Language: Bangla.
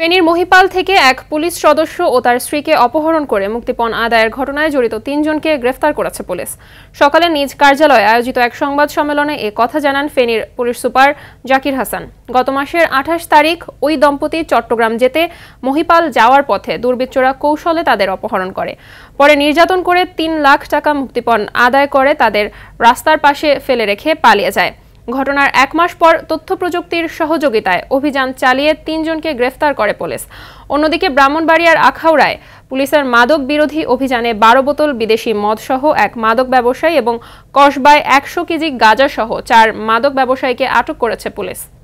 ফেনীর মহিপাল থেকে এক পুলিশ সদস্য ও তার স্ত্রীকে অপহরণ করে মুক্তিপণ আদায়ের ঘটনায় জড়িত তিনজনকে গ্রেফতার করেছে পুলিশ সকালে নিজ কার্যালয়ে আয়োজিত এক সংবাদ সম্মেলনে এ কথা জানান ফেনীর পুলিশ সুপার জাকির হাসান গত মাসের আঠাশ তারিখ ওই দম্পতি চট্টগ্রাম যেতে মহিপাল যাওয়ার পথে দুর্বৃত্তরা কৌশলে তাদের অপহরণ করে পরে নির্যাতন করে তিন লাখ টাকা মুক্তিপণ আদায় করে তাদের রাস্তার পাশে ফেলে রেখে পালিয়ে যায় ঘটনার এক মাস পর তথ্য প্রযুক্তির সহযোগিতায় অভিযান চালিয়ে তিনজনকে গ্রেফতার করে পুলিশ অন্যদিকে ব্রাহ্মণবাড়িয়ার আখাউড়ায় পুলিশের মাদক বিরোধী অভিযানে বারো বোতল বিদেশি মদসহ এক মাদক ব্যবসায়ী এবং কসবায় একশো কেজি সহ চার মাদক ব্যবসায়ীকে আটক করেছে পুলিশ